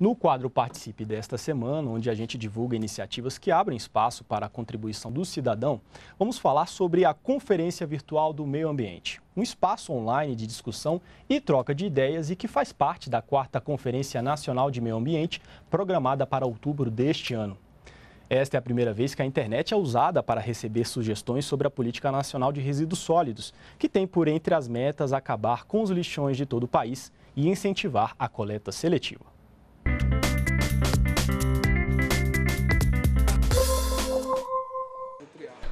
No quadro Participe desta semana, onde a gente divulga iniciativas que abrem espaço para a contribuição do cidadão, vamos falar sobre a Conferência Virtual do Meio Ambiente, um espaço online de discussão e troca de ideias e que faz parte da quarta Conferência Nacional de Meio Ambiente, programada para outubro deste ano. Esta é a primeira vez que a internet é usada para receber sugestões sobre a Política Nacional de Resíduos Sólidos, que tem por entre as metas acabar com os lixões de todo o país e incentivar a coleta seletiva.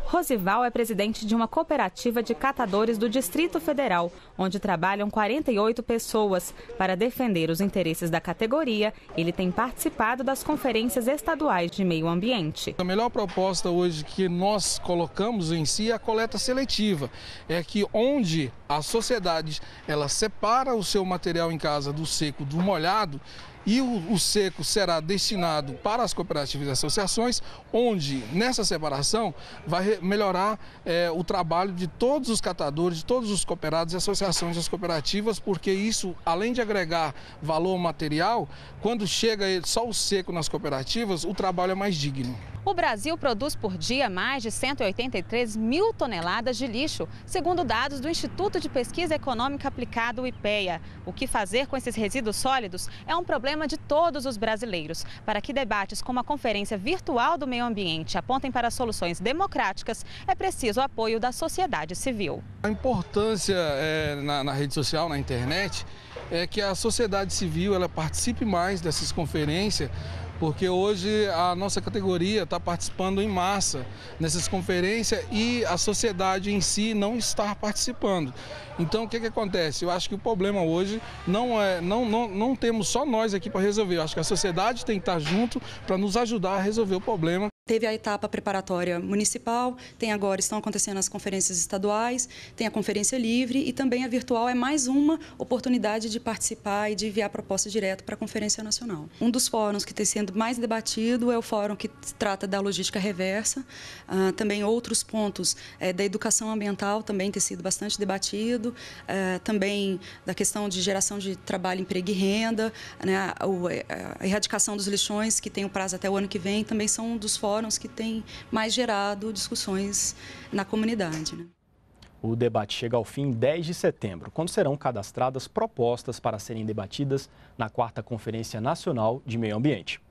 Rosival é presidente de uma cooperativa de catadores do Distrito Federal, onde trabalham 48 pessoas. Para defender os interesses da categoria, ele tem participado das conferências estaduais de meio ambiente. A melhor proposta hoje que nós colocamos em si é a coleta seletiva. É que onde a sociedade ela separa o seu material em casa do seco do molhado, e o, o, seco será destinado para as cooperativas e associações, onde nessa separação vai melhorar é, o trabalho de todos os catadores, de todos os cooperados e associações das cooperativas, porque isso, além de agregar valor material, quando chega só o seco nas cooperativas, o trabalho é mais digno. O Brasil produz por dia mais de 183 mil toneladas de lixo, segundo dados do Instituto de Pesquisa Econômica Aplicada, o IPEA. O que fazer com esses resíduos sólidos é um problema de todos os brasileiros. Para que debates como a Conferência Virtual do Meio Ambiente apontem para soluções democráticas, é preciso o apoio da sociedade civil. A importância é, na, na rede social, na internet, é que a sociedade civil ela participe mais dessas conferências porque hoje a nossa categoria está participando em massa nessas conferências e a sociedade em si não está participando. Então, o que, que acontece? Eu acho que o problema hoje não é, não, não, não temos só nós aqui para resolver. Eu acho que a sociedade tem que estar tá junto para nos ajudar a resolver o problema. Teve a etapa preparatória municipal, tem agora, estão acontecendo as conferências estaduais, tem a conferência livre e também a virtual é mais uma oportunidade de participar e de enviar proposta direto para a Conferência Nacional. Um dos fóruns que tem sendo mais debatido é o fórum que trata da logística reversa, uh, também outros pontos eh, da educação ambiental também tem sido bastante debatido, uh, também da questão de geração de trabalho, emprego e renda, né, a, eh, a erradicação dos lixões, que tem o um prazo até o ano que vem, também são um dos fóruns fóruns que têm mais gerado discussões na comunidade. Né? O debate chega ao fim 10 de setembro, quando serão cadastradas propostas para serem debatidas na quarta Conferência Nacional de Meio Ambiente.